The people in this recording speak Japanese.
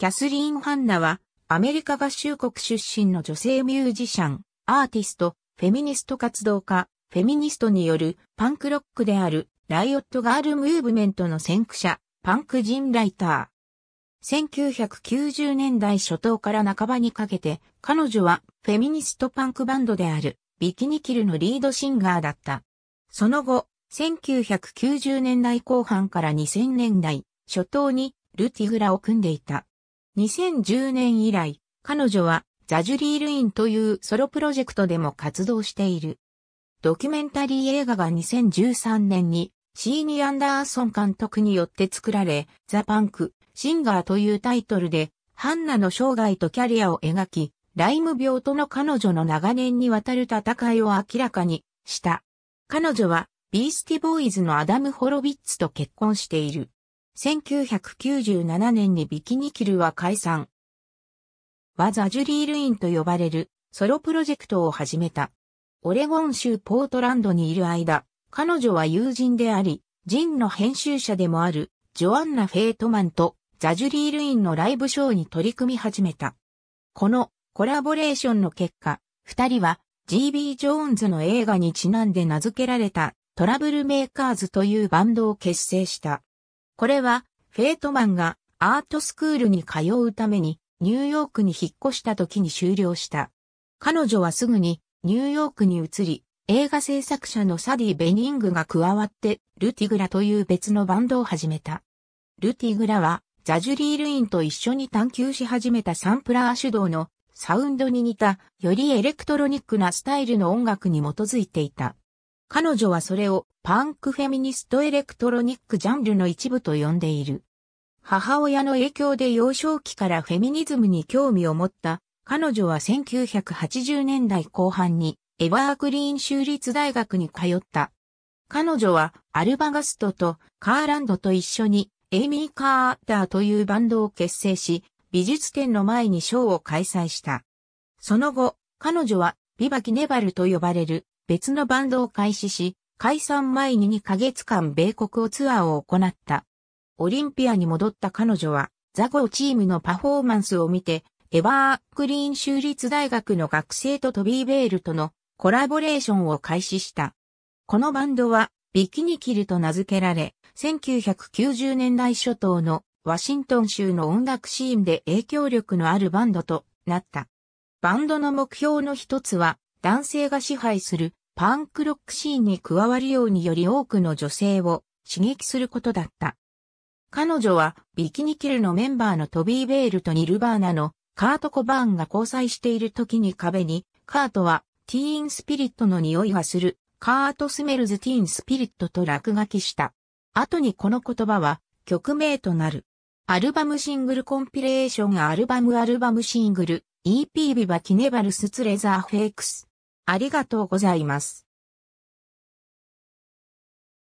キャスリーン・ハンナは、アメリカ合衆国出身の女性ミュージシャン、アーティスト、フェミニスト活動家、フェミニストによるパンクロックであるライオットガールムーブメントの先駆者、パンク人ライター。1990年代初頭から半ばにかけて、彼女はフェミニストパンクバンドであるビキニキルのリードシンガーだった。その後、1990年代後半から2000年代初頭にルティグラを組んでいた。2010年以来、彼女はザジュリールインというソロプロジェクトでも活動している。ドキュメンタリー映画が2013年にシーニ・アンダーソン監督によって作られ、ザ・パンク、シンガーというタイトルで、ハンナの生涯とキャリアを描き、ライム病との彼女の長年にわたる戦いを明らかにした。彼女は、ビースティボーイズのアダム・ホロビッツと結婚している。1997年にビキニキルは解散。はザジュリールインと呼ばれるソロプロジェクトを始めた。オレゴン州ポートランドにいる間、彼女は友人であり、ジンの編集者でもあるジョアンナ・フェイトマンとザジュリールインのライブショーに取り組み始めた。このコラボレーションの結果、二人は G.B. ジョーンズの映画にちなんで名付けられたトラブルメーカーズというバンドを結成した。これは、フェートマンがアートスクールに通うために、ニューヨークに引っ越した時に終了した。彼女はすぐに、ニューヨークに移り、映画制作者のサディ・ベニングが加わって、ルティグラという別のバンドを始めた。ルティグラは、ザジュリー・ルインと一緒に探求し始めたサンプラー主導のサウンドに似た、よりエレクトロニックなスタイルの音楽に基づいていた。彼女はそれをパンクフェミニストエレクトロニックジャンルの一部と呼んでいる。母親の影響で幼少期からフェミニズムに興味を持った彼女は1980年代後半にエバーグリーン州立大学に通った。彼女はアルバガストとカーランドと一緒にエイミー・カーターというバンドを結成し、美術展の前にショーを開催した。その後、彼女はビバキネバルと呼ばれる別のバンドを開始し、解散前に2ヶ月間米国をツアーを行った。オリンピアに戻った彼女は、ザゴーチームのパフォーマンスを見て、エバークリーン州立大学の学生とトビー・ベールとのコラボレーションを開始した。このバンドは、ビキニキルと名付けられ、1990年代初頭のワシントン州の音楽シーンで影響力のあるバンドとなった。バンドの目標の一つは、男性が支配するパンクロックシーンに加わるようにより多くの女性を刺激することだった。彼女はビキニキルのメンバーのトビー・ベールとニルバーナのカート・コバーンが交際している時に壁に、カートはティーンスピリットの匂いがする、カート・スメルズ・ティーンスピリットと落書きした。後にこの言葉は曲名となる。アルバムシングルコンピレーションアルバムアルバムシングル EP ビバキネバルスツレザーフェイクス。ありがとうございます。